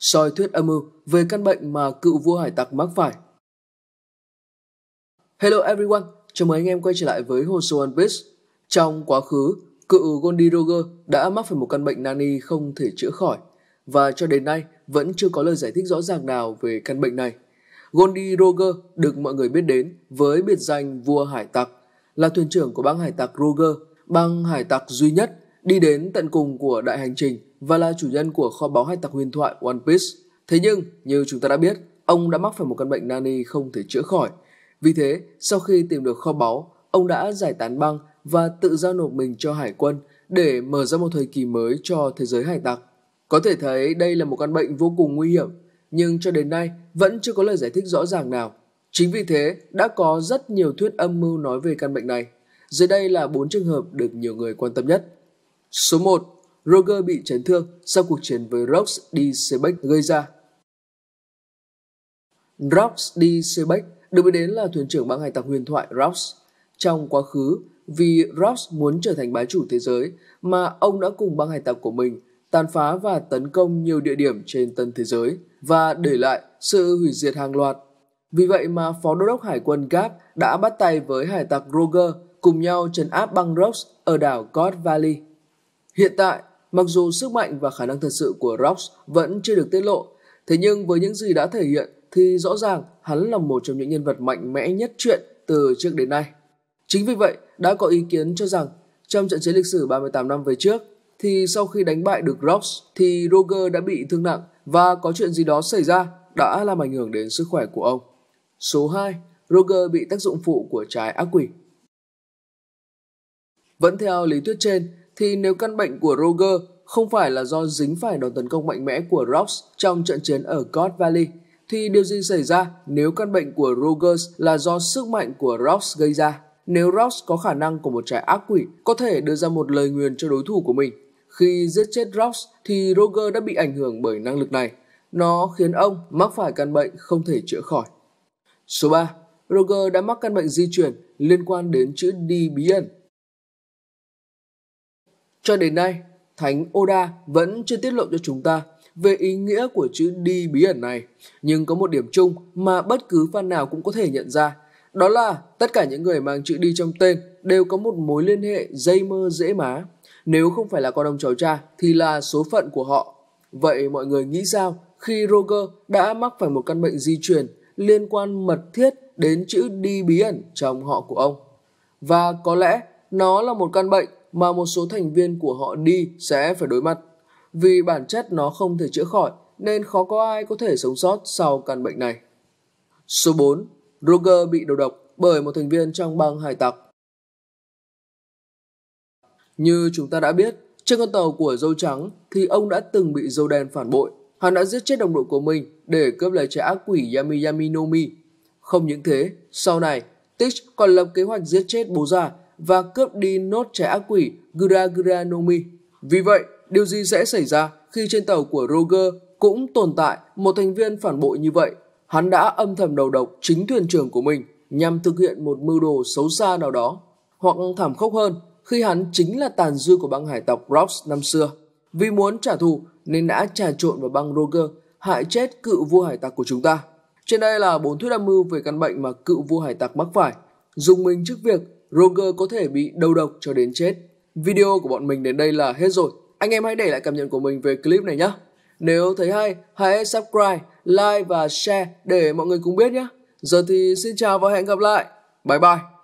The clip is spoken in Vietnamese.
soi thuyết âm mưu về căn bệnh mà cựu vua hải tặc mắc phải. Hello everyone, chào mừng anh em quay trở lại với hồ sơ One Piece. Trong quá khứ, cựu Goldie Roger đã mắc phải một căn bệnh nani không thể chữa khỏi và cho đến nay vẫn chưa có lời giải thích rõ ràng nào về căn bệnh này. Goldie Roger được mọi người biết đến với biệt danh vua hải tặc, là thuyền trưởng của băng hải tặc Roger, băng hải tặc duy nhất đi đến tận cùng của đại hành trình và là chủ nhân của kho báu hay tặc huyền thoại One Piece. Thế nhưng, như chúng ta đã biết, ông đã mắc phải một căn bệnh nani không thể chữa khỏi. Vì thế, sau khi tìm được kho báu, ông đã giải tán băng và tự giao nộp mình cho hải quân để mở ra một thời kỳ mới cho thế giới hải tặc. Có thể thấy đây là một căn bệnh vô cùng nguy hiểm, nhưng cho đến nay vẫn chưa có lời giải thích rõ ràng nào. Chính vì thế, đã có rất nhiều thuyết âm mưu nói về căn bệnh này. Dưới đây là bốn trường hợp được nhiều người quan tâm nhất. Số 1. Roger bị chấn thương sau cuộc chiến với Rox Dicebek gây ra. Rox Dicebek được biết đến là thuyền trưởng băng hải tặc huyền thoại Rox. Trong quá khứ, vì Rox muốn trở thành bá chủ thế giới mà ông đã cùng băng hải tặc của mình tàn phá và tấn công nhiều địa điểm trên tân thế giới và để lại sự hủy diệt hàng loạt. Vì vậy mà Phó Đô đốc Hải quân Gap đã bắt tay với hải tặc Roger cùng nhau trấn áp băng Rox ở đảo God Valley. Hiện tại, mặc dù sức mạnh và khả năng thật sự của Rox vẫn chưa được tiết lộ, thế nhưng với những gì đã thể hiện thì rõ ràng hắn là một trong những nhân vật mạnh mẽ nhất chuyện từ trước đến nay. Chính vì vậy, đã có ý kiến cho rằng trong trận chiến lịch sử 38 năm về trước thì sau khi đánh bại được Rox thì Roger đã bị thương nặng và có chuyện gì đó xảy ra đã làm ảnh hưởng đến sức khỏe của ông. Số 2, Roger bị tác dụng phụ của trái ác quỷ. Vẫn theo lý thuyết trên thì nếu căn bệnh của Roger không phải là do dính phải đòn tấn công mạnh mẽ của Rocks trong trận chiến ở God Valley, thì điều gì xảy ra nếu căn bệnh của Rogers là do sức mạnh của Rocks gây ra? Nếu Rocks có khả năng của một trái ác quỷ có thể đưa ra một lời nguyền cho đối thủ của mình, khi giết chết Rocks thì Roger đã bị ảnh hưởng bởi năng lực này. Nó khiến ông mắc phải căn bệnh không thể chữa khỏi. Số 3. Roger đã mắc căn bệnh di chuyển liên quan đến chữ D bí ẩn cho đến nay, Thánh Oda vẫn chưa tiết lộ cho chúng ta về ý nghĩa của chữ đi bí ẩn này, nhưng có một điểm chung mà bất cứ fan nào cũng có thể nhận ra, đó là tất cả những người mang chữ đi trong tên đều có một mối liên hệ dây mơ dễ má. Nếu không phải là con ông cháu cha thì là số phận của họ. Vậy mọi người nghĩ sao khi Roger đã mắc phải một căn bệnh di truyền liên quan mật thiết đến chữ đi bí ẩn trong họ của ông? Và có lẽ nó là một căn bệnh mà một số thành viên của họ đi sẽ phải đối mặt. Vì bản chất nó không thể chữa khỏi nên khó có ai có thể sống sót sau căn bệnh này. Số 4. Roger bị đầu độc bởi một thành viên trong băng hải tặc. Như chúng ta đã biết, trên con tàu của dâu trắng thì ông đã từng bị dâu đen phản bội. Hắn đã giết chết đồng đội của mình để cướp lấy trái ác quỷ Yami Yami no Mi. Không những thế, sau này, Tich còn lập kế hoạch giết chết bố già và cướp đi nốt trẻ ác quỷ Gura Nomi. Vì vậy, điều gì sẽ xảy ra khi trên tàu của Roger cũng tồn tại một thành viên phản bội như vậy? Hắn đã âm thầm đầu độc chính thuyền trưởng của mình nhằm thực hiện một mưu đồ xấu xa nào đó. Hoặc thảm khốc hơn, khi hắn chính là tàn dư của băng hải tộc Rops năm xưa. Vì muốn trả thù nên đã trà trộn vào băng Roger, hại chết cựu vua hải tặc của chúng ta. Trên đây là bốn thuyết âm mưu về căn bệnh mà cựu vua hải tặc mắc phải. Dùng mình trước việc Roger có thể bị đầu độc cho đến chết. Video của bọn mình đến đây là hết rồi. Anh em hãy để lại cảm nhận của mình về clip này nhé. Nếu thấy hay, hãy subscribe, like và share để mọi người cùng biết nhé. Giờ thì xin chào và hẹn gặp lại. Bye bye.